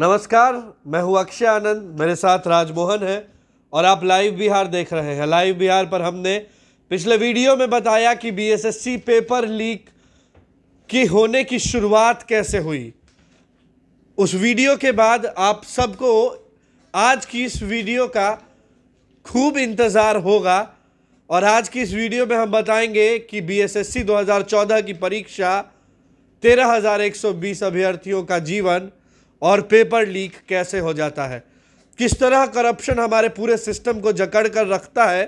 नमस्कार मैं हूं अक्षय आनंद मेरे साथ राजमोहन है और आप लाइव बिहार देख रहे हैं लाइव बिहार पर हमने पिछले वीडियो में बताया कि बीएसएससी पेपर लीक की होने की शुरुआत कैसे हुई उस वीडियो के बाद आप सबको आज की इस वीडियो का खूब इंतज़ार होगा और आज की इस वीडियो में हम बताएंगे कि बीएसएससी 2014 की परीक्षा तेरह अभ्यर्थियों का जीवन और पेपर लीक कैसे हो जाता है किस तरह करप्शन हमारे पूरे सिस्टम को जकड़ कर रखता है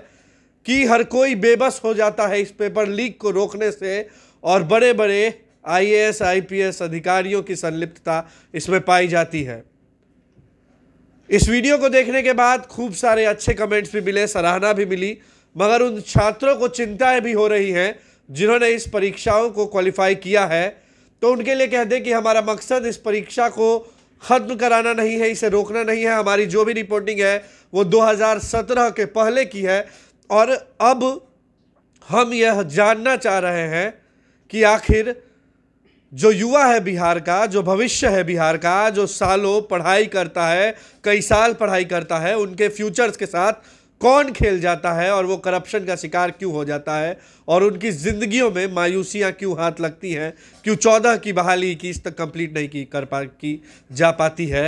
कि हर कोई बेबस हो जाता है इस पेपर लीक को रोकने से और बड़े बड़े आईएएस आईपीएस अधिकारियों की संलिप्तता इसमें पाई जाती है इस वीडियो को देखने के बाद खूब सारे अच्छे कमेंट्स भी मिले सराहना भी मिली मगर उन छात्रों को चिंताएं भी हो रही हैं जिन्होंने इस परीक्षाओं को क्वालिफाई किया है तो उनके लिए कह दें कि हमारा मकसद इस परीक्षा को ख़त्म कराना नहीं है इसे रोकना नहीं है हमारी जो भी रिपोर्टिंग है वो 2017 के पहले की है और अब हम यह जानना चाह रहे हैं कि आखिर जो युवा है बिहार का जो भविष्य है बिहार का जो सालों पढ़ाई करता है कई साल पढ़ाई करता है उनके फ्यूचर्स के साथ कौन खेल जाता है और वो करप्शन का शिकार क्यों हो जाता है और उनकी ज़िंदगियों में मायूसियाँ क्यों हाथ लगती हैं क्यों चौदह की बहाली इक्कीस तक कंप्लीट नहीं की कर पा की जा पाती है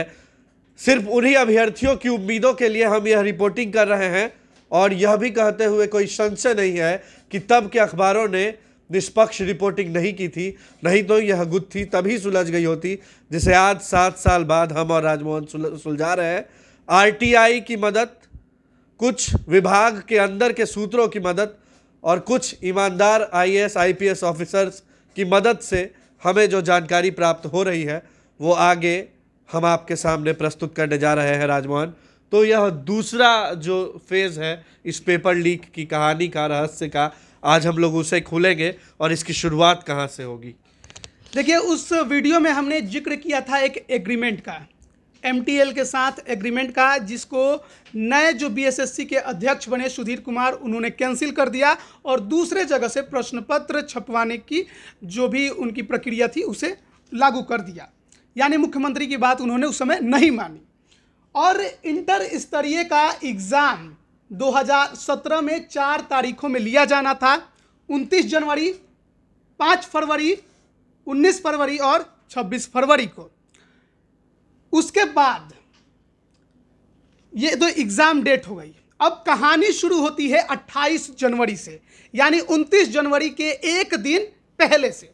सिर्फ उन्हीं अभ्यर्थियों की उम्मीदों के लिए हम यह रिपोर्टिंग कर रहे हैं और यह भी कहते हुए कोई संशय नहीं है कि तब के अखबारों ने निष्पक्ष रिपोर्टिंग नहीं की थी नहीं तो यह गुत्थी तभी सुलझ गई होती जिसे आज सात साल बाद हम और राजमोहन सुलझा रहे हैं आरटीआई की मदद कुछ विभाग के अंदर के सूत्रों की मदद और कुछ ईमानदार आईएएस आईपीएस ऑफिसर्स की मदद से हमें जो जानकारी प्राप्त हो रही है वो आगे हम आपके सामने प्रस्तुत करने जा रहे हैं राजमोहन तो यह दूसरा जो फेज़ है इस पेपर लीक की कहानी का रहस्य का आज हम लोग उसे खुलेंगे और इसकी शुरुआत कहाँ से होगी देखिए उस वीडियो में हमने जिक्र किया था एक एग्रीमेंट का एम के साथ एग्रीमेंट का जिसको नए जो बीएसएससी के अध्यक्ष बने सुधीर कुमार उन्होंने कैंसिल कर दिया और दूसरे जगह से प्रश्न पत्र छपवाने की जो भी उनकी प्रक्रिया थी उसे लागू कर दिया यानी मुख्यमंत्री की बात उन्होंने उस समय नहीं मानी और इंटर स्तरीय का एग्ज़ाम 2017 में चार तारीखों में लिया जाना था 29 जनवरी 5 फरवरी 19 फरवरी और 26 फरवरी को उसके बाद ये तो एग्ज़ाम डेट हो गई अब कहानी शुरू होती है 28 जनवरी से यानी 29 जनवरी के एक दिन पहले से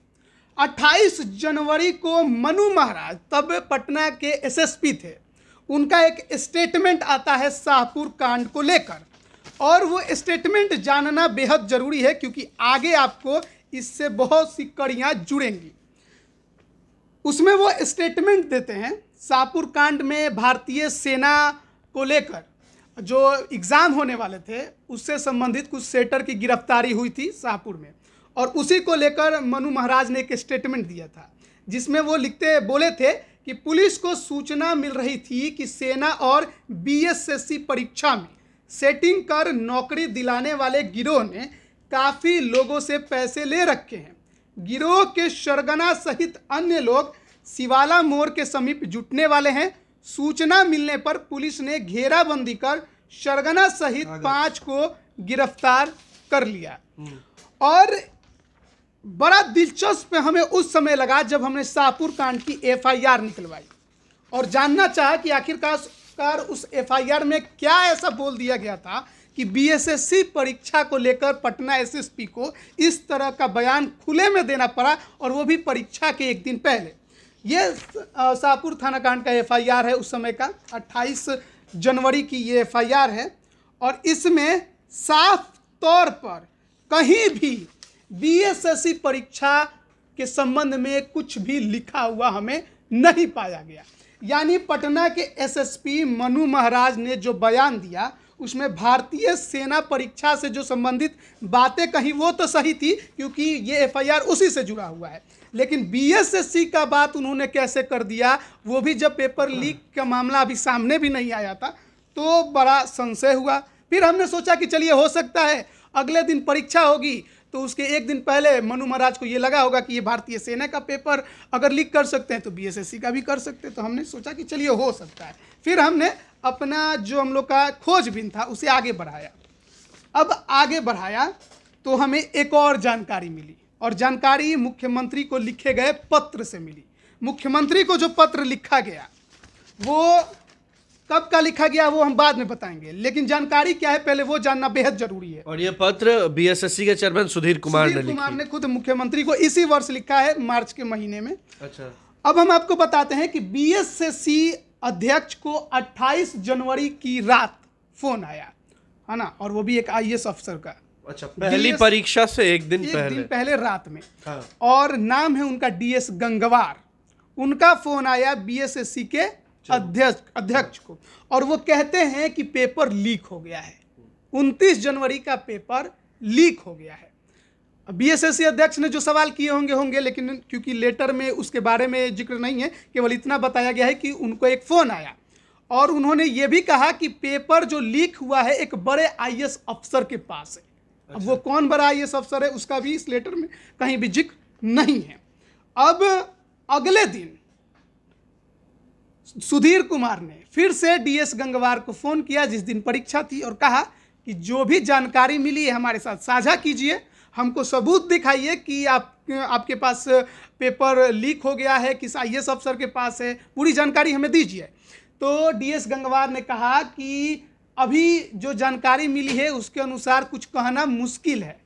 28 जनवरी को मनु महाराज तब पटना के एसएसपी थे उनका एक स्टेटमेंट आता है शाहपुर कांड को लेकर और वो स्टेटमेंट जानना बेहद ज़रूरी है क्योंकि आगे आपको इससे बहुत सी कड़ियाँ जुड़ेंगी उसमें वो स्टेटमेंट देते हैं शाहपुर कांड में भारतीय सेना को लेकर जो एग्ज़ाम होने वाले थे उससे संबंधित कुछ सेटर की गिरफ्तारी हुई थी शाहपुर में और उसी को लेकर मनु महाराज ने एक स्टेटमेंट दिया था जिसमें वो लिखते बोले थे कि पुलिस को सूचना मिल रही थी कि सेना और बीएसएससी परीक्षा में सेटिंग कर नौकरी दिलाने वाले गिरोह ने काफ़ी लोगों से पैसे ले रखे हैं गिरोह के सरगना सहित अन्य लोग शिवाला मोड़ के समीप जुटने वाले हैं सूचना मिलने पर पुलिस ने घेराबंदी कर सरगना सहित पांच को गिरफ्तार कर लिया हम्म। और बड़ा दिलचस्प हमें उस समय लगा जब हमने शाहपुर कांड की एफआईआर निकलवाई और जानना चाहा कि आखिरकार उस एफआईआर में क्या ऐसा बोल दिया गया था कि बीएसएससी परीक्षा को लेकर पटना एसएसपी को इस तरह का बयान खुले में देना पड़ा और वो भी परीक्षा के एक दिन पहले ये शाहपुर uh, थाना कांड का एफआईआर है उस समय का 28 जनवरी की ये एफआईआर है और इसमें साफ तौर पर कहीं भी बीएसएससी परीक्षा के संबंध में कुछ भी लिखा हुआ हमें नहीं पाया गया यानी पटना के एसएसपी मनु महाराज ने जो बयान दिया उसमें भारतीय सेना परीक्षा से जो संबंधित बातें कहीं वो तो सही थी क्योंकि ये एफआईआर उसी से जुड़ा हुआ है लेकिन बीएसएससी का बात उन्होंने कैसे कर दिया वो भी जब पेपर हाँ। लीक का मामला अभी सामने भी नहीं आया था तो बड़ा संशय हुआ फिर हमने सोचा कि चलिए हो सकता है अगले दिन परीक्षा होगी तो उसके एक दिन पहले मनु महाराज को ये लगा होगा कि ये भारतीय सेना का पेपर अगर लीक कर सकते हैं तो बीएसएससी का भी कर सकते हैं तो हमने सोचा कि चलिए हो सकता है फिर हमने अपना जो हम लोग का खोजबीन था उसे आगे बढ़ाया अब आगे बढ़ाया तो हमें एक और जानकारी मिली और जानकारी मुख्यमंत्री को लिखे गए पत्र से मिली मुख्यमंत्री को जो पत्र लिखा गया वो कब का लिखा गया वो हम बाद में बताएंगे लेकिन जानकारी क्या है पहले वो जानना बेहद जरूरी है और ये पत्र बीएसएससी के चेयरमैन सुधीर कुमार सुधीर ने कुमार ने खुद मुख्यमंत्री को इसी वर्ष लिखा है मार्च के महीने में अच्छा अब हम आपको बताते हैं कि बीएसएससी अध्यक्ष को 28 जनवरी की रात फोन आया है ना और वो भी एक आई अफसर का अच्छा पहली परीक्षा से एक दिन एक पहले दिन पहले रात में हाँ। और नाम है उनका डीएस गंगवार उनका फोन आया बीएसएससी के अध्यक्ष अध्यक्ष को और वो कहते हैं कि पेपर लीक हो गया है 29 जनवरी का पेपर लीक हो गया है बीएसएससी अध्यक्ष ने जो सवाल किए होंगे होंगे लेकिन क्योंकि लेटर में उसके बारे में जिक्र नहीं है केवल इतना बताया गया है कि उनको एक फ़ोन आया और उन्होंने ये भी कहा कि पेपर जो लीक हुआ है एक बड़े आई अफसर के पास है अच्छा। अब वो कौन बड़ा आई अफसर है उसका भी इस लेटर में कहीं भी जिक्र नहीं है अब अगले दिन सुधीर कुमार ने फिर से डीएस गंगवार को फ़ोन किया जिस दिन परीक्षा थी और कहा कि जो भी जानकारी मिली है हमारे साथ साझा कीजिए हमको सबूत दिखाइए कि आप आपके पास पेपर लीक हो गया है किस आई एस अफसर के पास है पूरी जानकारी हमें दीजिए तो डीएस गंगवार ने कहा कि अभी जो जानकारी मिली है उसके अनुसार कुछ कहना मुश्किल है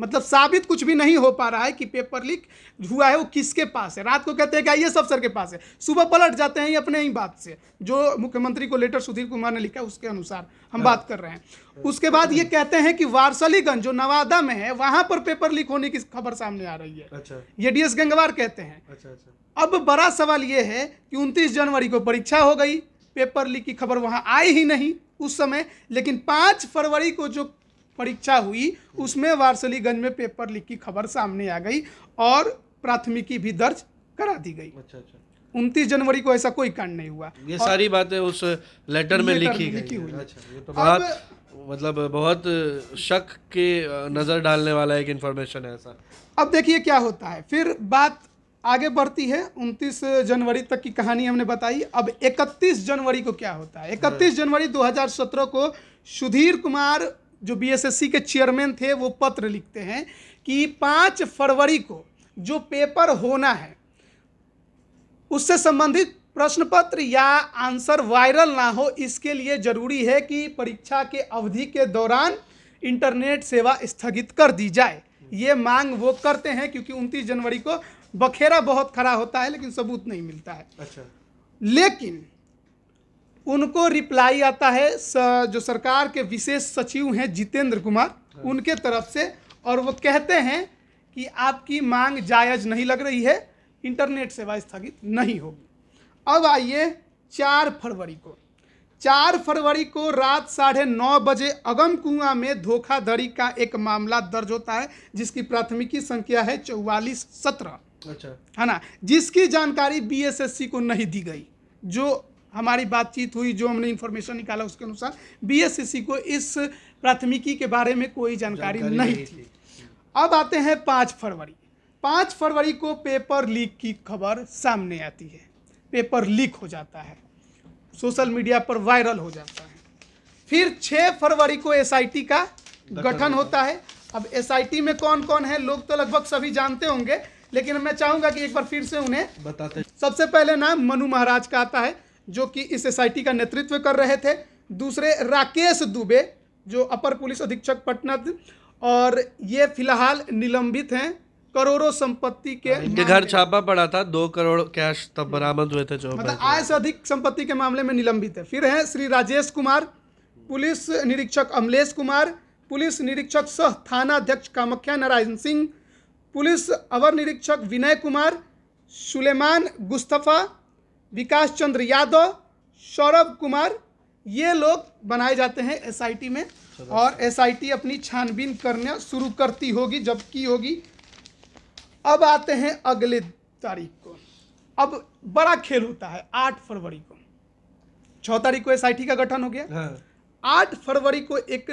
मतलब साबित कुछ भी नहीं हो पा रहा है कि पेपर लीक हुआ है वो किसके पास है रात को कहते हैं कि आइए सब के पास है सुबह पलट जाते हैं ये अपने ही बात से जो मुख्यमंत्री को लेटर सुधीर कुमार ने लिखा उसके अनुसार हम बात कर रहे हैं उसके बाद ये कहते हैं कि वारसलीगंज जो नवादा में है वहां पर पेपर लीक होने की खबर सामने आ रही है अच्छा। ये डीएस गंगवार कहते हैं अच्छा, अच्छा, अब बड़ा सवाल ये है कि उनतीस जनवरी को परीक्षा हो गई पेपर लीक की खबर वहां आई ही नहीं उस समय लेकिन पांच फरवरी को जो परीक्षा हुई उसमें वारसलीगंज में पेपर लीक की खबर सामने आ गई और प्राथमिकी भी दर्ज करा दी गई अच्छा अच्छा उनतीस जनवरी को ऐसा कोई कांड नहीं हुआ ये सारी बातें उस लेटर में लिखी गई लिखी हुई अच्छा ये तो मतलब बहुत शक के नज़र डालने वाला एक इन्फॉर्मेशन है ऐसा अब देखिए क्या होता है फिर बात आगे बढ़ती है 29 जनवरी तक की कहानी हमने बताई अब 31 जनवरी को क्या होता है 31 हाँ। जनवरी 2017 को सुधीर कुमार जो बीएसएससी के चेयरमैन थे वो पत्र लिखते हैं कि पाँच फरवरी को जो पेपर होना है उससे संबंधित प्रश्न पत्र या आंसर वायरल ना हो इसके लिए जरूरी है कि परीक्षा के अवधि के दौरान इंटरनेट सेवा स्थगित कर दी जाए ये मांग वो करते हैं क्योंकि उनतीस जनवरी को बखेरा बहुत खड़ा होता है लेकिन सबूत नहीं मिलता है अच्छा लेकिन उनको रिप्लाई आता है जो सरकार के विशेष सचिव हैं जितेंद्र कुमार हाँ। उनके तरफ से और वो कहते हैं कि आपकी मांग जायज नहीं लग रही है इंटरनेट सेवा स्थगित नहीं होगी अब आइए चार फरवरी को चार फरवरी को रात साढ़े नौ बजे अगम कुआ में धोखाधड़ी का एक मामला दर्ज होता है जिसकी प्राथमिकी संख्या है चौवालीस सत्रह अच्छा है ना जिसकी जानकारी बीएसएससी को नहीं दी गई जो हमारी बातचीत हुई जो हमने इन्फॉर्मेशन निकाला उसके अनुसार बीएसएससी को इस प्राथमिकी के बारे में कोई जानकारी, जानकारी नहीं थी अब आते हैं पाँच फरवरी पाँच फरवरी को पेपर लीक की खबर सामने आती है पेपर लीक हो जाता है सोशल मीडिया पर वायरल हो जाता है फिर छः फरवरी को एस का गठन होता है अब एस में कौन कौन है लोग तो लगभग सभी जानते होंगे लेकिन मैं चाहूंगा कि एक बार फिर से उन्हें बताते सबसे पहले नाम मनु महाराज का आता है जो कि इस एस का नेतृत्व कर रहे थे दूसरे राकेश दुबे जो अपर पुलिस अधीक्षक पटना और ये फिलहाल निलंबित हैं करोड़ों संपत्ति के हाँ, इनके घर छापा पड़ा था दो करोड़ कैश तब बरामद हुए थे जो मतलब आय से अधिक संपत्ति के मामले में निलंबित है फिर हैं श्री राजेश कुमार पुलिस निरीक्षक अमलेश कुमार पुलिस निरीक्षक सह थाना अध्यक्ष कामख्या नारायण सिंह पुलिस अवर निरीक्षक विनय कुमार सुलेमान गुस्तफा विकास चंद्र यादव सौरभ कुमार ये लोग बनाए जाते हैं एसआईटी में और एसआईटी अपनी छानबीन करना शुरू करती होगी जब की होगी अब आते हैं अगले तारीख को अब बड़ा खेल होता है आठ फरवरी को छः तारीख को एसआईटी का गठन हो गया हाँ। आठ फरवरी को एक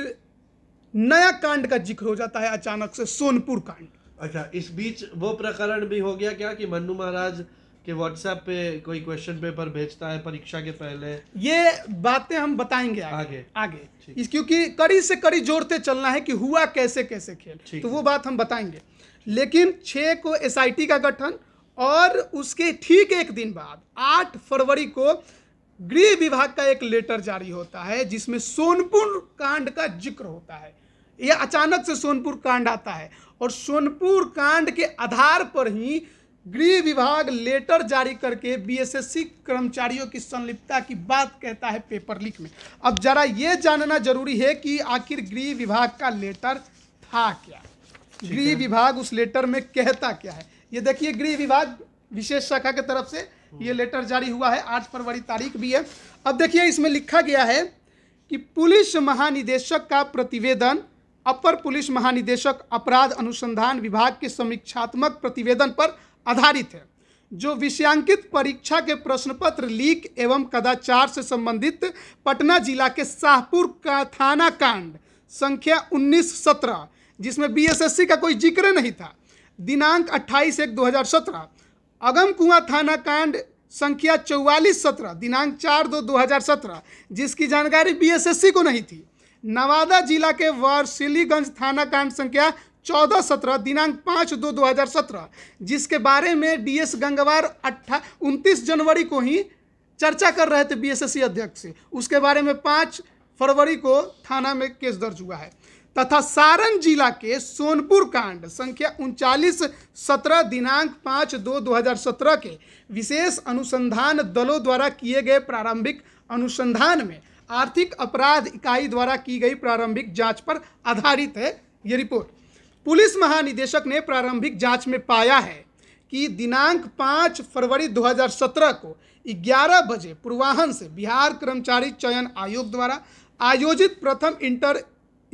नया कांड का जिक्र हो जाता है अचानक से सोनपुर कांड अच्छा इस बीच वो प्रकरण भी हो गया क्या कि मन्नू महाराज कि व्हाट्सएप पे कोई क्वेश्चन पेपर भेजता है परीक्षा के पहले ये बातें हम बताएंगे आगे आगे, आगे। इस क्योंकि कड़ी से कड़ी जोड़ते चलना है कि हुआ कैसे कैसे खेल तो वो बात हम बताएंगे लेकिन छः को एस का गठन और उसके ठीक एक दिन बाद आठ फरवरी को गृह विभाग का एक लेटर जारी होता है जिसमें सोनपुर कांड का जिक्र होता है यह अचानक से सोनपुर कांड आता है और सोनपुर कांड के आधार पर ही गृह विभाग लेटर जारी करके बीएसएससी कर्मचारियों की संलिप्तता की बात कहता है पेपर लीक में अब जरा ये जानना जरूरी है कि आखिर गृह विभाग का लेटर था क्या गृह विभाग उस लेटर में कहता क्या है ये देखिए गृह विभाग विशेष शाखा की तरफ से ये हम्म। लेटर जारी हुआ है आठ फरवरी तारीख भी है अब देखिए इसमें लिखा गया है कि पुलिस महानिदेशक का प्रतिवेदन अपर पुलिस महानिदेशक अपराध अनुसंधान विभाग के समीक्षात्मक प्रतिवेदन पर आधारित है जो विषयांकित परीक्षा के प्रश्न पत्र लीक एवं कदाचार से संबंधित पटना जिला के शाहपुर का थाना कांड संख्या उन्नीस सत्रह जिसमें बीएसएससी का कोई जिक्र नहीं था दिनांक 28 एक 2017 अगम कुआं थाना कांड संख्या चौवालीस सत्रह दिनांक चार दो दो हज़ार सत्रह जिसकी जानकारी बीएसएससी को नहीं थी नवादा जिला के वारसिलीगंज थाना कांड संख्या चौदह सत्रह दिनांक पाँच दो दो हज़ार सत्रह जिसके बारे में डीएस गंगवार अट्ठा उनतीस जनवरी को ही चर्चा कर रहे थे बीएसएससी अध्यक्ष से उसके बारे में पाँच फरवरी को थाना में केस दर्ज हुआ है तथा सारण जिला के सोनपुर कांड संख्या उनचालीस सत्रह दिनांक पाँच दो दो हज़ार सत्रह के विशेष अनुसंधान दलों द्वारा किए गए प्रारंभिक अनुसंधान में आर्थिक अपराध इकाई द्वारा की गई प्रारंभिक जांच पर आधारित है ये रिपोर्ट पुलिस महानिदेशक ने प्रारंभिक जांच में पाया है कि दिनांक 5 फरवरी 2017 को 11 बजे पूर्वाहन से बिहार कर्मचारी चयन आयोग द्वारा आयोजित प्रथम इंटर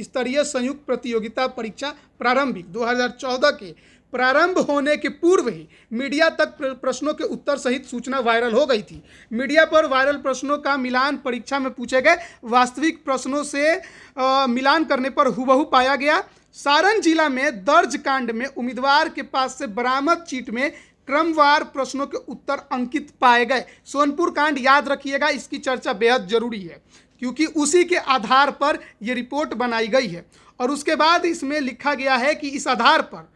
स्तरीय संयुक्त प्रतियोगिता परीक्षा प्रारंभिक 2014 के प्रारंभ होने के पूर्व ही मीडिया तक प्रश्नों के उत्तर सहित सूचना वायरल हो गई थी मीडिया पर वायरल प्रश्नों का मिलान परीक्षा में पूछे गए वास्तविक प्रश्नों से आ, मिलान करने पर हुबहू पाया गया सारण जिला में दर्ज कांड में उम्मीदवार के पास से बरामद चीट में क्रमवार प्रश्नों के उत्तर अंकित पाए गए सोनपुर कांड याद रखिएगा इसकी चर्चा बेहद जरूरी है क्योंकि उसी के आधार पर ये रिपोर्ट बनाई गई है और उसके बाद इसमें लिखा गया है कि इस आधार पर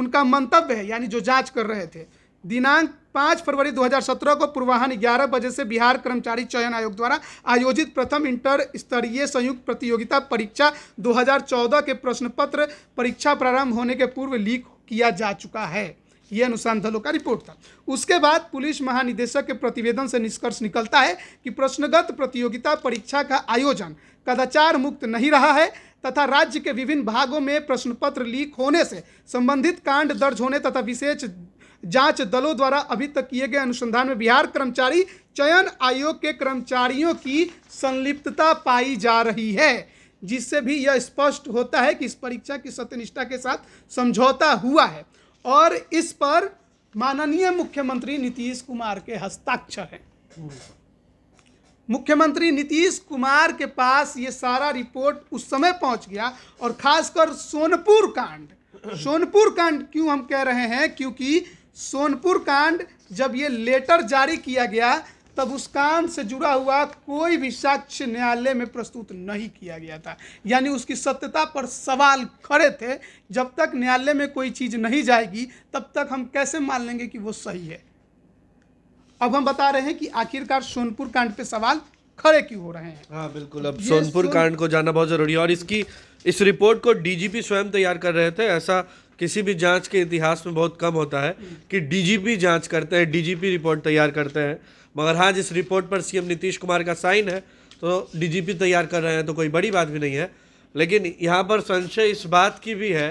उनका मंतव्य है यानी जो जांच कर रहे थे दिनांक पाँच फरवरी 2017 को पूर्वाहन ग्यारह बजे से बिहार कर्मचारी चयन आयोग द्वारा आयोजित प्रथम इंटर स्तरीय संयुक्त प्रतियोगिता परीक्षा 2014 के प्रश्न पत्र परीक्षा प्रारंभ होने के पूर्व लीक किया जा चुका है ये अनुसंधानों का रिपोर्ट था उसके बाद पुलिस महानिदेशक के प्रतिवेदन से निष्कर्ष निकलता है कि प्रश्नगत प्रतियोगिता परीक्षा का आयोजन कदाचार मुक्त नहीं रहा है तथा राज्य के विभिन्न भागों में प्रश्न पत्र लीक होने से संबंधित कांड दर्ज होने तथा विशेष जांच दलों द्वारा अभी तक किए गए अनुसंधान में बिहार कर्मचारी चयन आयोग के कर्मचारियों की संलिप्तता पाई जा रही है जिससे भी यह स्पष्ट होता है कि इस परीक्षा की सत्यनिष्ठा के साथ समझौता हुआ है और इस पर माननीय मुख्यमंत्री नीतीश कुमार के हस्ताक्षर हैं मुख्यमंत्री नीतीश कुमार के पास ये सारा रिपोर्ट उस समय पहुंच गया और खासकर सोनपुर कांड सोनपुर कांड क्यों हम कह रहे हैं क्योंकि सोनपुर कांड जब ये लेटर जारी किया गया तब उस कांड से जुड़ा हुआ कोई भी साक्ष्य न्यायालय में प्रस्तुत नहीं किया गया था यानी उसकी सत्यता पर सवाल खड़े थे जब तक न्यायालय में कोई चीज़ नहीं जाएगी तब तक हम कैसे मान लेंगे कि वो सही है अब हम बता रहे हैं कि आखिरकार सोनपुर कांड पे सवाल खड़े क्यों हो रहे हैं हाँ बिल्कुल अब सोनपुर सोन... कांड को जाना बहुत ज़रूरी है और इसकी इस रिपोर्ट को डीजीपी स्वयं तैयार कर रहे थे ऐसा किसी भी जांच के इतिहास में बहुत कम होता है कि डीजीपी जांच करते हैं डीजीपी रिपोर्ट तैयार करते हैं मगर हाँ जिस रिपोर्ट पर सीएम नीतीश कुमार का साइन है तो डीजीपी तैयार कर रहे हैं तो कोई बड़ी बात भी नहीं है लेकिन यहाँ पर संशय इस बात की भी है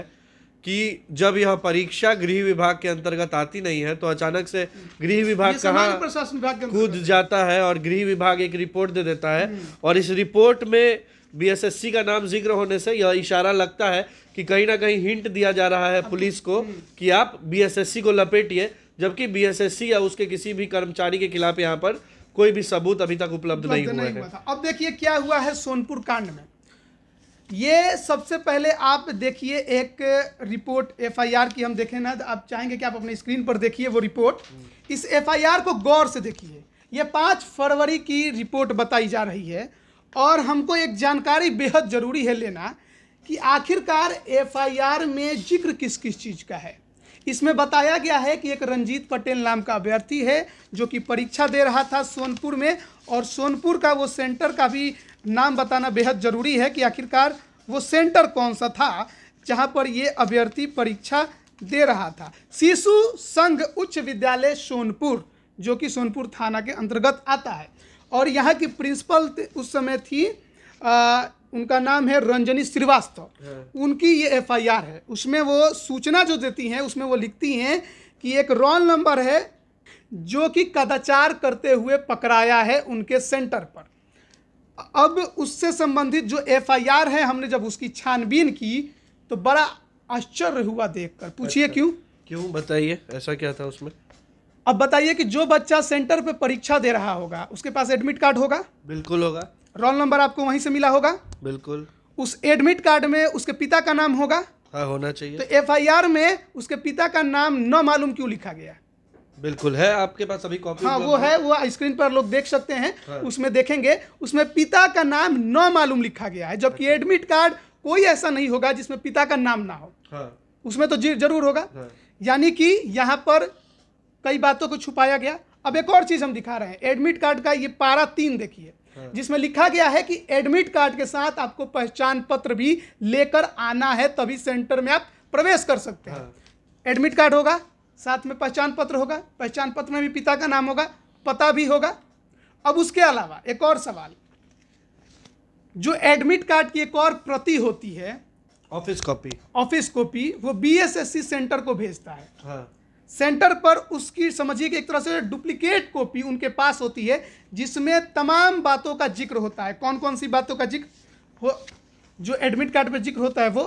कि जब यह परीक्षा गृह विभाग के अंतर्गत आती नहीं है तो अचानक से गृह विभाग कहाँ कूद जाता है और गृह विभाग एक रिपोर्ट दे देता है हम्म। और इस रिपोर्ट में बीएसएससी का नाम जिक्र होने से यह इशारा लगता है कि कहीं ना कहीं हिंट दिया जा रहा है हाँ, पुलिस को हम्म। कि आप बीएसएससी को लपेटिए जबकि बीएसएससी या उसके किसी भी कर्मचारी के खिलाफ यहाँ पर कोई भी सबूत अभी तक उपलब्ध नहीं, नहीं हुए अब देखिए क्या हुआ है सोनपुर कांड में ये सबसे पहले आप देखिए एक रिपोर्ट एफआईआर की हम देखें ना तो आप चाहेंगे कि आप अपने स्क्रीन पर देखिए वो रिपोर्ट इस एफआईआर को गौर से देखिए ये पाँच फरवरी की रिपोर्ट बताई जा रही है और हमको एक जानकारी बेहद ज़रूरी है लेना कि आखिरकार एफआईआर में जिक्र किस किस चीज़ का है इसमें बताया गया है कि एक रंजीत पटेल नाम का अभ्यर्थी है जो कि परीक्षा दे रहा था सोनपुर में और सोनपुर का वो सेंटर का भी नाम बताना बेहद ज़रूरी है कि आखिरकार वो सेंटर कौन सा था जहाँ पर ये अभ्यर्थी परीक्षा दे रहा था शिशु संघ उच्च विद्यालय सोनपुर जो कि सोनपुर थाना के अंतर्गत आता है और यहाँ की प्रिंसिपल उस समय थी आ, उनका नाम है रंजनी श्रीवास्तव हाँ। उनकी ये एफआईआर है उसमें वो सूचना जो देती हैं उसमें वो लिखती हैं कि एक रोल नंबर है जो कि कदाचार करते हुए पकड़ाया है उनके सेंटर पर अब उससे संबंधित जो एफआईआर है हमने जब उसकी छानबीन की तो बड़ा आश्चर्य हुआ देखकर पूछिए अच्छा। क्यों क्यों बताइए ऐसा क्या था उसमें अब बताइए कि जो बच्चा सेंटर पे परीक्षा दे रहा होगा उसके पास एडमिट कार्ड होगा बिल्कुल होगा रोल नंबर आपको वहीं से मिला होगा बिल्कुल उस एडमिट कार्ड में उसके पिता का नाम होगा हाँ होना चाहिए तो एफ में उसके पिता का नाम न मालूम क्यों लिखा गया बिल्कुल है आपके पास अभी कॉपी हाँ वो है वो स्क्रीन पर लोग देख सकते हैं हाँ। उसमें देखेंगे उसमें पिता का नाम न मालूम लिखा गया है जबकि अच्छा। एडमिट कार्ड कोई ऐसा नहीं होगा जिसमें पिता का नाम ना हो हाँ। उसमें तो जरूर होगा हाँ। यानी कि यहाँ पर कई बातों को छुपाया गया अब एक और चीज़ हम दिखा रहे हैं एडमिट कार्ड का ये पारा तीन देखिए हाँ। जिसमें लिखा गया है कि एडमिट कार्ड के साथ आपको पहचान पत्र भी लेकर आना है तभी सेंटर में आप प्रवेश कर सकते हैं हाँ। एडमिट कार्ड होगा साथ में पहचान पत्र होगा पहचान पत्र में भी पिता का नाम होगा पता भी होगा अब उसके अलावा एक और सवाल जो एडमिट कार्ड की एक और प्रति होती है ऑफिस कॉपी ऑफिस कॉपी वो बी सेंटर को भेजता है हाँ। सेंटर पर उसकी समझिए कि एक तरह से डुप्लीकेट कॉपी उनके पास होती है जिसमें तमाम बातों का जिक्र होता है कौन कौन सी बातों का जिक्र हो जो एडमिट कार्ड पर जिक्र होता है वो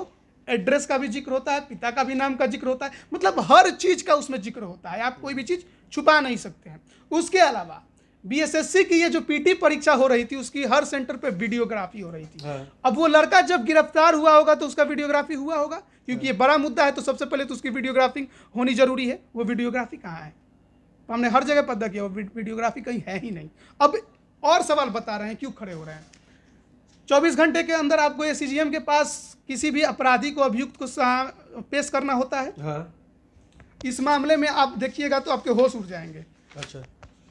एड्रेस का भी जिक्र होता है पिता का भी नाम का जिक्र होता है मतलब हर चीज़ का उसमें जिक्र होता है आप कोई भी चीज़ छुपा नहीं सकते हैं उसके अलावा बीएसएससी की ये जो पीटी परीक्षा हो रही थी उसकी हर सेंटर पे वीडियोग्राफी हो रही थी हाँ। अब वो लड़का जब गिरफ्तार हुआ होगा तो उसका वीडियोग्राफी हुआ होगा क्योंकि हाँ। ये बड़ा मुद्दा है तो सबसे पहले तो उसकी वीडियोग्राफी होनी जरूरी है वो वीडियोग्राफी कहाँ है तो हमने हर जगह पता किया वो वीडियोग्राफी कहीं है ही नहीं अब और सवाल बता रहे हैं क्यों खड़े हो रहे हैं चौबीस घंटे के अंदर आपको ए के पास किसी भी अपराधी को अभियुक्त को पेश करना होता है हाँ। इस मामले में आप देखिएगा तो आपके होश उड़ जाएंगे अच्छा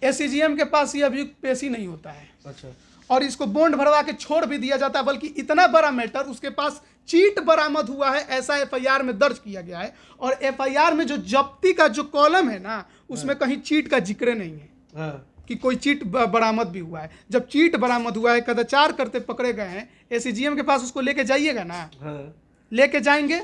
एस e के पास ये अभियुक्त पेशी नहीं होता है अच्छा और इसको बॉन्ड भरवा के छोड़ भी दिया जाता है बल्कि इतना बड़ा मैटर उसके पास चीट बरामद हुआ है ऐसा एफआईआर में दर्ज किया गया है और एफआईआर में जो जब्ती का जो कॉलम है ना उसमें हाँ। कहीं चीट का जिक्र नहीं है हाँ। कि कोई चीट बरामद भी हुआ है जब चीट बरामद हुआ है कदाचार करते पकड़े गए हैं एसीजीएम e के पास उसको लेके जाइएगा ना हाँ। लेके जाएंगे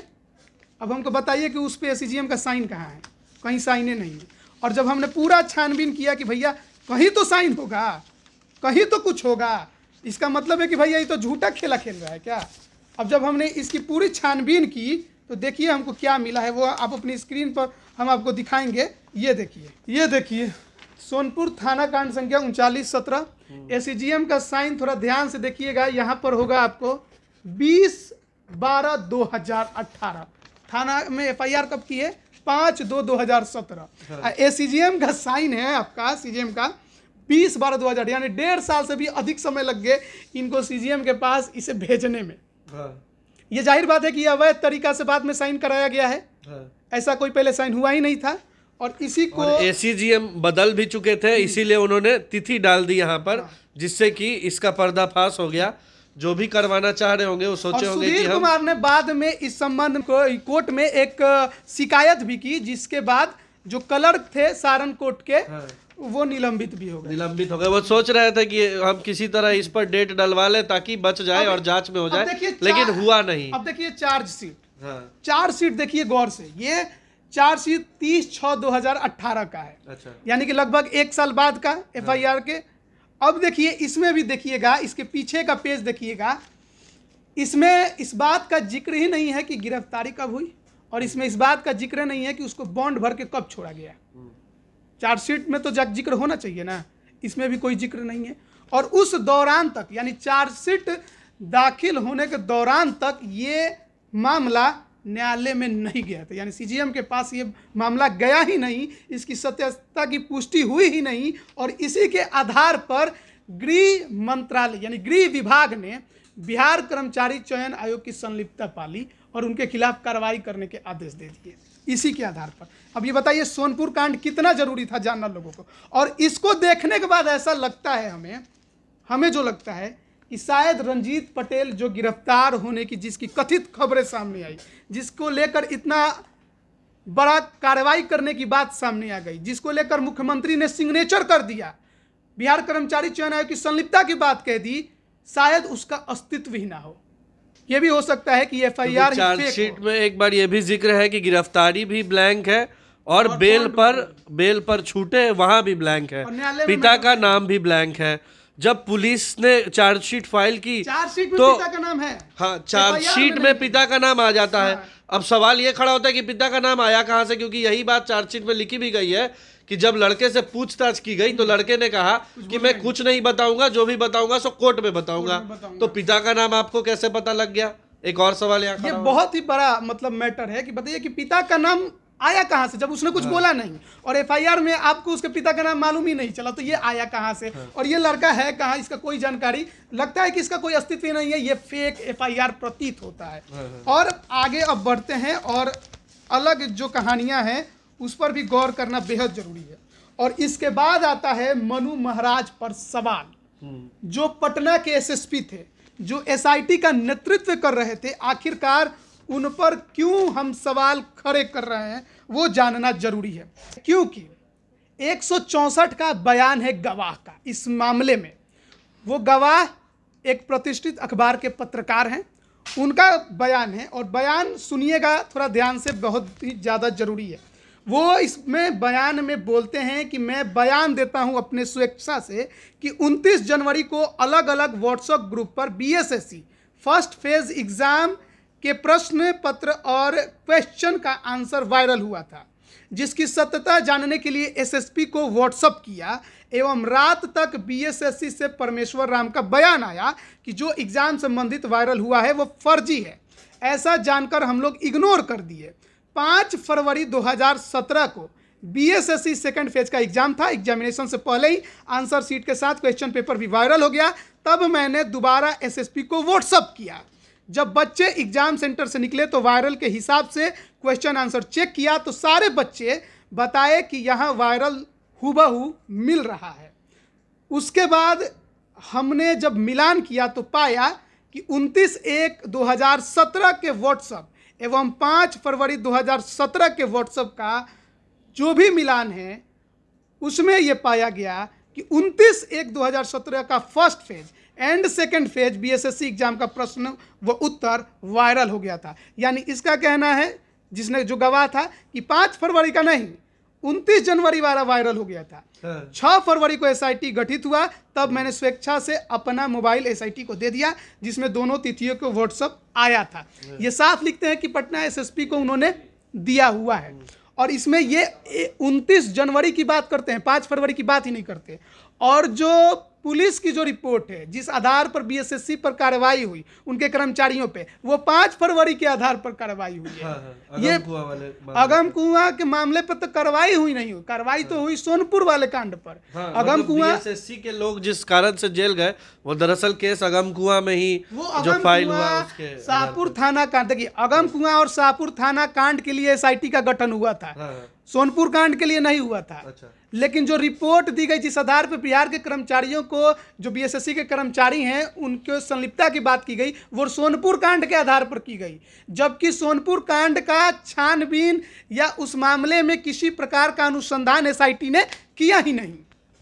अब हमको बताइए कि उस पर एसीजीएम e का साइन कहाँ है कहीं साइने नहीं है और जब हमने पूरा छानबीन किया कि भैया कहीं तो साइन होगा कहीं तो कुछ होगा इसका मतलब है कि भैया ये तो झूठा खेला खेल रहा है क्या अब जब हमने इसकी पूरी छानबीन की तो देखिए हमको क्या मिला है वो आप अपनी स्क्रीन पर हम आपको दिखाएंगे ये देखिए ये देखिए सोनपुर थाना कांड संख्या उनचालीस सत्रह एस हम्म। e का साइन थोड़ा ध्यान से देखिएगा यहाँ पर होगा आपको बीस बारह दो हजार अट्ठारह थाना में एफ आई आर कब की है पाँच दो दो हजार सत्रह ए सी जी एम का साइन है आपका सी जी एम का बीस बारह दो हजार यानी डेढ़ साल से भी अधिक समय लग गए इनको सी जी एम के पास इसे भेजने में हाँ। ये जाहिर बात है कि अवैध तरीका से बाद में साइन कराया गया है हाँ। ऐसा कोई पहले साइन हुआ ही नहीं था और इसी को एसीजीएम बदल भी चुके थे इसीलिए उन्होंने तिथि डाल दी यहाँ पर हाँ। जिससे कि इसका पर्दाफाश हो गया जो भी करवाना चाह रहे होंगे वो सोचे होंगे कि हम कुमार ने बाद में इस संबंध को कोर्ट में एक शिकायत भी की जिसके बाद जो क्लर्क थे सारण कोर्ट के हाँ। वो निलंबित भी हो गए निलंबित हो गए वो सोच रहे थे कि हम किसी तरह इस पर डेट डलवा ले ताकि बच जाए और जांच में हो जाए लेकिन हुआ नहीं अब देखिए चार्ज सीट हाँ। चार सीट देखिए गौर से ये चार सीट तीस छः दो हजार अट्ठारह का है अच्छा यानी कि लगभग एक साल बाद का एफ हाँ। के अब देखिए इसमें भी देखिएगा इसके पीछे का पेज देखिएगा इसमें इस बात का जिक्र ही नहीं है कि गिरफ्तारी कब हुई और इसमें इस बात का जिक्र नहीं है कि उसको बॉन्ड भर के कब छोड़ा गया चार्जशीट में तो जिक्र होना चाहिए ना इसमें भी कोई जिक्र नहीं है और उस दौरान तक यानी चार्जशीट दाखिल होने के दौरान तक ये मामला न्यायालय में नहीं गया था यानी सीजीएम के पास ये मामला गया ही नहीं इसकी सत्यता की पुष्टि हुई ही नहीं और इसी के आधार पर गृह मंत्रालय यानी गृह विभाग ने बिहार कर्मचारी चयन आयोग की संलिप्तता पाली और उनके खिलाफ कार्रवाई करने के आदेश दे दिए इसी के आधार पर अब ये बताइए सोनपुर कांड कितना जरूरी था जानना लोगों को और इसको देखने के बाद ऐसा लगता है हमें हमें जो लगता है कि शायद रंजीत पटेल जो गिरफ्तार होने की जिसकी कथित खबरें सामने आई जिसको लेकर इतना बड़ा कार्रवाई करने की बात सामने आ गई जिसको लेकर मुख्यमंत्री ने सिग्नेचर कर दिया बिहार कर्मचारी चयन आयोग की संलिप्तता की बात कह दी शायद उसका अस्तित्व ही ना हो यह भी हो सकता है कि एफ आई आर चार्जशीट में एक बार यह भी जिक्र है कि गिरफ्तारी भी ब्लैंक है और, और बेल पर बेल पर छूटे वहां भी ब्लैंक है पिता का नाम भी ब्लैंक है जब पुलिस ने चार्जशीट फाइल की चार्जशीट तो, पिता का नाम है हाँ चार्जशीट में पिता का नाम आ जाता है हाँ। अब सवाल ये खड़ा होता है कि पिता का नाम आया कहाँ से क्योंकि यही बात चार्जशीट में लिखी भी गई है कि जब लड़के से पूछताछ की गई तो लड़के ने कहा कि मैं कुछ नहीं बताऊंगा जो भी बताऊंगा सो कोर्ट में बताऊंगा तो पिता का नाम आपको कैसे पता लग गया एक और सवाल यहाँ ये बहुत ही बड़ा मतलब मैटर है कि बताइए कि पिता का नाम आया कहाँ से जब उसने कुछ हाँ। बोला नहीं और एफआईआर में आपको उसके पिता का नाम मालूम ही नहीं चला तो ये आया कहाँ से हाँ। और ये लड़का है कहाँ इसका कोई जानकारी लगता है कि इसका कोई अस्तित्व नहीं है ये फेक एफआईआर प्रतीत होता है हाँ, हाँ। और आगे अब बढ़ते हैं और अलग जो कहानियाँ हैं उस पर भी गौर करना बेहद जरूरी है और इसके बाद आता है मनु महाराज पर सवाल हम्म। जो पटना के एसएसपी थे जो एसआईटी का नेतृत्व कर रहे थे आखिरकार उन पर क्यों हम सवाल खड़े कर रहे हैं वो जानना जरूरी है क्योंकि एक का बयान है गवाह का इस मामले में वो गवाह एक प्रतिष्ठित अखबार के पत्रकार हैं उनका बयान है और बयान सुनिएगा थोड़ा ध्यान से बहुत ही ज़्यादा ज़रूरी है वो इसमें बयान में बोलते हैं कि मैं बयान देता हूं अपने स्वेच्छा से कि 29 जनवरी को अलग अलग व्हाट्सएप ग्रुप पर बीएसएससी फर्स्ट फेज एग्ज़ाम के प्रश्न पत्र और क्वेश्चन का आंसर वायरल हुआ था जिसकी सत्यता जानने के लिए एसएसपी को व्हाट्सअप किया एवं रात तक बीएसएससी से परमेश्वर राम का बयान आया कि जो एग्ज़ाम संबंधित वायरल हुआ है वो फर्जी है ऐसा जानकर हम लोग इग्नोर कर दिए पाँच फरवरी 2017 को B S S C second phase का एग्जाम था एग्जामिनेशन से पहले ही आंसर सीट के साथ क्वेश्चन पेपर भी वायरल हो गया तब मैंने दोबारा पी को व्हाट्सअप किया जब बच्चे एग्जाम सेंटर से निकले तो वायरल के हिसाब से क्वेश्चन आंसर चेक किया तो सारे बच्चे बताए कि यहाँ वायरल हुबहू मिल रहा है उसके बाद हमने जब मिलान किया तो पाया कि 29 एक 2017 के व्हाट्सअप एवं 5 फरवरी 2017 के व्हाट्सअप का जो भी मिलान है उसमें ये पाया गया कि 29 एक 2017 का first phase and second phase BSSC exam का प्रश्न व उत्तर वायरल हो गया था यानी इसका कहना है जिसने जो गवाह था कि पाँच फरवरी का नहीं उनतीस जनवरी वाला वायरल हो गया था हाँ। छह फरवरी को एसआईटी गठित हुआ तब मैंने स्वेच्छा से अपना मोबाइल एसआईटी को दे दिया जिसमें दोनों तिथियों को व्हाट्सअप आया था हाँ। ये साफ लिखते हैं कि पटना एसएसपी को उन्होंने दिया हुआ है और इसमें ये उनतीस जनवरी की बात करते हैं पाँच फरवरी की बात ही नहीं करते और जो पुलिस की जो रिपोर्ट है जिस आधार पर बीएसएससी पर कार्रवाई हुई उनके कर्मचारियों पे वो पांच फरवरी के आधार पर कार्रवाई हुई है हाँ, हाँ, ये अगम कुआ के मामले पर तो कार्रवाई हुई नहीं हुई कार्रवाई तो हाँ, तो हुई सोनपुर वाले कांड पर अगम कुआ बीएसएससी के लोग जिस कारण से जेल गए वो दरअसल केस अगम कुआ में ही जो फाइल हुआ शाहपुर थाना कांड देखिए अगम कुआ और शाहपुर थाना कांड के लिए एस का गठन हुआ था हाँ, हाँ। सोनपुर कांड के लिए नहीं हुआ था अच्छा। लेकिन जो रिपोर्ट दी गई जिस आधार पर बिहार के कर्मचारियों को जो बीएसएससी के कर्मचारी हैं उनके संलिप्तता की बात की गई वो सोनपुर कांड के आधार पर की गई जबकि सोनपुर कांड का छानबीन या उस मामले में किसी प्रकार का अनुसंधान एस ने किया ही नहीं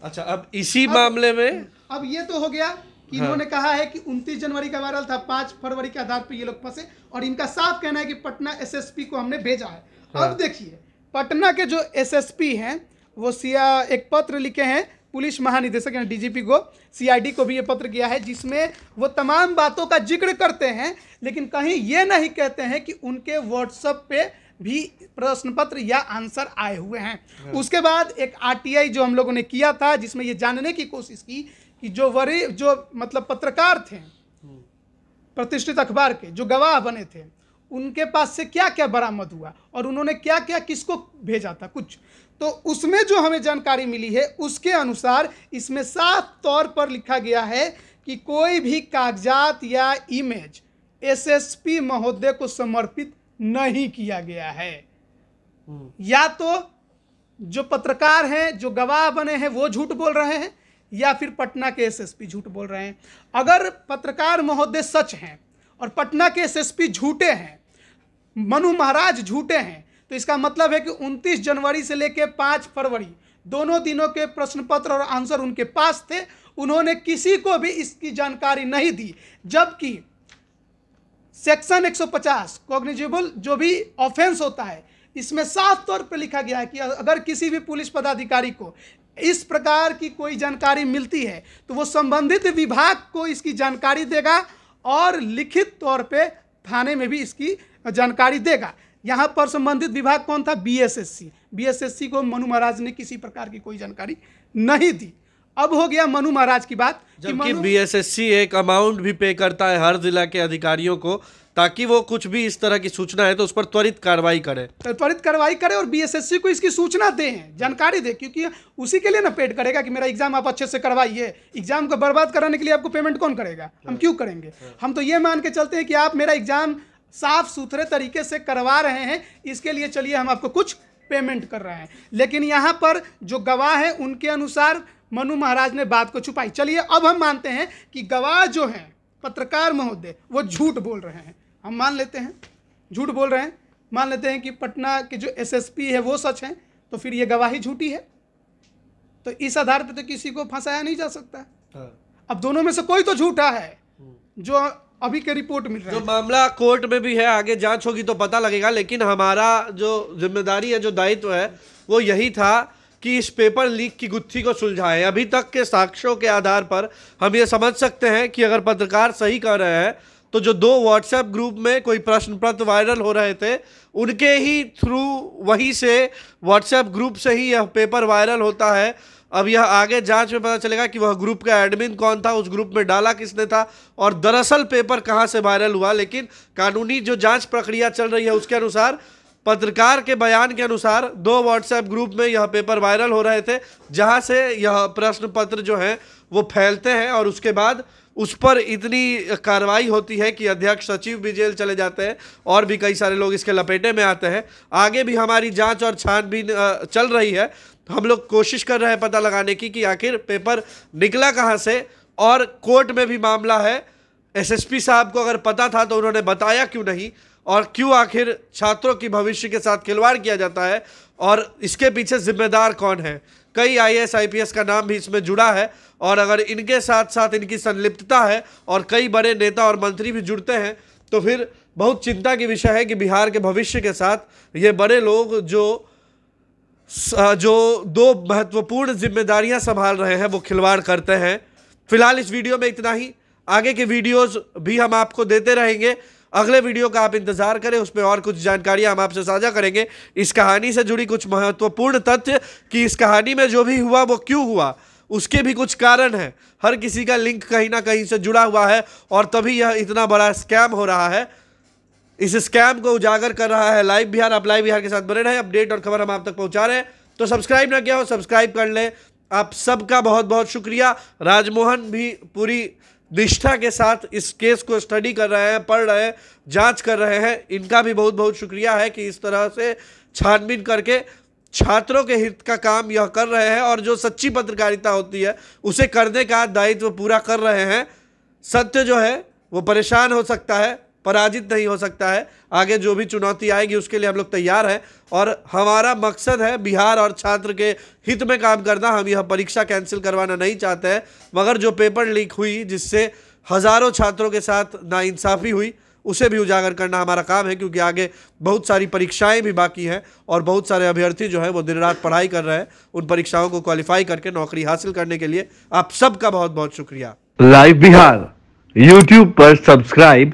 अच्छा अब इसी अब, मामले में अब ये तो हो गया कि हाँ। इन्होंने कहा है कि उनतीस जनवरी का वायरल था पांच फरवरी के आधार पर ये लोग फंसे और इनका साफ कहना है कि पटना एसएसपी को हमने भेजा है हाँ। अब देखिए पटना के जो एसएसपी हैं वो सिया एक पत्र लिखे हैं पुलिस महानिदेशक यानी डीजीपी को सीआईडी को भी ये पत्र किया है जिसमें वो तमाम बातों का जिक्र करते हैं लेकिन कहीं ये नहीं कहते हैं कि उनके व्हाट्सएप पे भी प्रश्न पत्र या आंसर आए हुए हैं हाँ। उसके बाद एक आरटीआई जो हम लोगों ने किया था जिसमें ये जानने की कोशिश की कि जो वरी जो मतलब पत्रकार थे हम्म। प्रतिष्ठित अखबार के जो गवाह बने थे उनके पास से क्या क्या बरामद हुआ और उन्होंने क्या क्या किसको भेजा था कुछ तो उसमें जो हमें जानकारी मिली है उसके अनुसार इसमें साफ तौर पर लिखा गया है कि कोई भी कागजात या इमेज एसएसपी महोदय को समर्पित नहीं किया गया है हम्म। या तो जो पत्रकार हैं जो गवाह बने हैं वो झूठ बोल रहे हैं या फिर पटना के एसएसपी झूठ बोल रहे हैं अगर पत्रकार महोदय सच हैं और पटना के एसएसपी झूठे हैं मनु महाराज झूठे हैं तो इसका मतलब है कि 29 जनवरी से लेकर 5 फरवरी दोनों दिनों के प्रश्न पत्र और आंसर उनके पास थे उन्होंने किसी को भी इसकी जानकारी नहीं दी जबकि सेक्शन 150 कॉग्निजिबल जो भी ऑफेंस होता है इसमें साफ तौर पर लिखा गया है कि अगर किसी भी पुलिस पदाधिकारी को इस प्रकार की कोई जानकारी मिलती है तो वो संबंधित विभाग को इसकी जानकारी देगा और लिखित तौर पे थाने में भी इसकी जानकारी देगा यहाँ पर संबंधित विभाग कौन था बीएसएससी बीएसएससी को मनु महाराज ने किसी प्रकार की कोई जानकारी नहीं दी अब हो गया मनु महाराज की बात जबकि बीएसएससी एक अमाउंट भी पे करता है हर जिला के अधिकारियों को ताकि वो कुछ भी इस तरह की सूचना है तो उस पर त्वरित कार्रवाई करे तो त्वरित कार्रवाई करे और बीएसएससी को इसकी सूचना दें जानकारी दें क्योंकि उसी के लिए ना पेड करेगा कि मेरा एग्जाम आप अच्छे से करवाइए एग्जाम को बर्बाद कराने के लिए आपको पेमेंट कौन करेगा हम हाँ। क्यों करेंगे हम तो ये मान के चलते हैं कि आप मेरा एग्जाम साफ सुथरे तरीके से करवा रहे हैं इसके लिए चलिए हम आपको कुछ पेमेंट कर रहे हैं लेकिन यहाँ पर जो गवाह है उनके अनुसार मनु महाराज ने बात को छुपाई चलिए अब हम मानते हैं कि गवाह जो हैं पत्रकार महोदय वो झूठ बोल रहे हैं हम मान लेते हैं झूठ बोल रहे हैं मान लेते हैं कि पटना के जो एसएसपी है वो सच हैं तो फिर ये गवाही झूठी है तो इस आधार पर तो किसी को फंसाया नहीं जा सकता हाँ। अब दोनों में से कोई तो झूठा है हम्म। जो अभी के रिपोर्ट मिल रहा है जो मामला कोर्ट में भी है आगे जांच होगी तो पता लगेगा लेकिन हमारा जो जिम्मेदारी है जो दायित्व है वो यही था कि इस पेपर लीक की गुत्थी को सुलझाएं अभी तक के साक्ष्यों के आधार पर हम ये समझ सकते हैं कि अगर पत्रकार सही कर रहे हैं तो जो दो व्हाट्सएप ग्रुप में कोई प्रश्न पत्र वायरल हो रहे थे उनके ही थ्रू वहीं से व्हाट्सएप ग्रुप से ही यह पेपर वायरल होता है अब यह आगे जांच में पता चलेगा कि वह ग्रुप का एडमिन कौन था उस ग्रुप में डाला किसने था और दरअसल पेपर कहां से वायरल हुआ लेकिन कानूनी जो जांच प्रक्रिया चल रही है उसके अनुसार पत्रकार के बयान के अनुसार दो व्हाट्सएप ग्रुप में यह पेपर वायरल हो रहे थे जहां से यह प्रश्न पत्र जो है वो फैलते हैं और उसके बाद उस पर इतनी कार्रवाई होती है कि अध्यक्ष सचिव भी जेल चले जाते हैं और भी कई सारे लोग इसके लपेटे में आते हैं आगे भी हमारी जांच और छानबीन चल रही है हम लोग कोशिश कर रहे हैं पता लगाने की कि आखिर पेपर निकला कहाँ से और कोर्ट में भी मामला है एसएसपी साहब को अगर पता था तो उन्होंने बताया क्यों नहीं और क्यों आखिर छात्रों की भविष्य के साथ खिलवाड़ किया जाता है और इसके पीछे जिम्मेदार कौन है कई आईएएस आईपीएस का नाम भी इसमें जुड़ा है और अगर इनके साथ साथ इनकी संलिप्तता है और कई बड़े नेता और मंत्री भी जुड़ते हैं तो फिर बहुत चिंता की विषय है कि बिहार के भविष्य के साथ ये बड़े लोग जो जो दो महत्वपूर्ण जिम्मेदारियां संभाल रहे हैं वो खिलवाड़ करते हैं फिलहाल इस वीडियो में इतना ही आगे के वीडियोस भी हम आपको देते रहेंगे अगले वीडियो का आप इंतजार करें उसमें और कुछ जानकारियां हम आपसे साझा करेंगे इस कहानी से जुड़ी कुछ महत्वपूर्ण तथ्य कि इस कहानी में जो भी हुआ वो क्यों हुआ उसके भी कुछ कारण हैं हर किसी का लिंक कहीं ना कहीं से जुड़ा हुआ है और तभी यह इतना बड़ा स्कैम हो रहा है इस स्कैम को उजागर कर रहा है लाइव बिहार आप लाइव बिहार के साथ बने रहे अपडेट और खबर हम आप तक पहुंचा रहे हैं तो सब्सक्राइब ना किया हो सब्सक्राइब कर लें आप सबका बहुत बहुत शुक्रिया राजमोहन भी पूरी निष्ठा के साथ इस केस को स्टडी कर रहे हैं पढ़ रहे हैं जांच कर रहे हैं इनका भी बहुत बहुत शुक्रिया है कि इस तरह से छानबीन करके छात्रों के हित का काम यह कर रहे हैं और जो सच्ची पत्रकारिता होती है उसे करने का दायित्व पूरा कर रहे हैं सत्य जो है वो परेशान हो सकता है पराजित नहीं हो सकता है आगे जो भी चुनौती आएगी उसके लिए हम लोग तैयार हैं और हमारा मकसद है बिहार और छात्र के हित में काम करना हम यह परीक्षा कैंसिल करवाना नहीं चाहते हैं मगर जो पेपर लीक हुई जिससे हज़ारों छात्रों के साथ नाइंसाफ़ी हुई उसे भी उजागर करना हमारा काम है क्योंकि आगे बहुत सारी परीक्षाएं भी बाकी हैं और बहुत सारे अभ्यर्थी जो हैं वो दिन रात पढ़ाई कर रहे हैं उन परीक्षाओं को क्वालिफाई करके नौकरी हासिल करने के लिए आप सबका बहुत बहुत शुक्रिया लाइव बिहार यूट्यूब पर सब्सक्राइब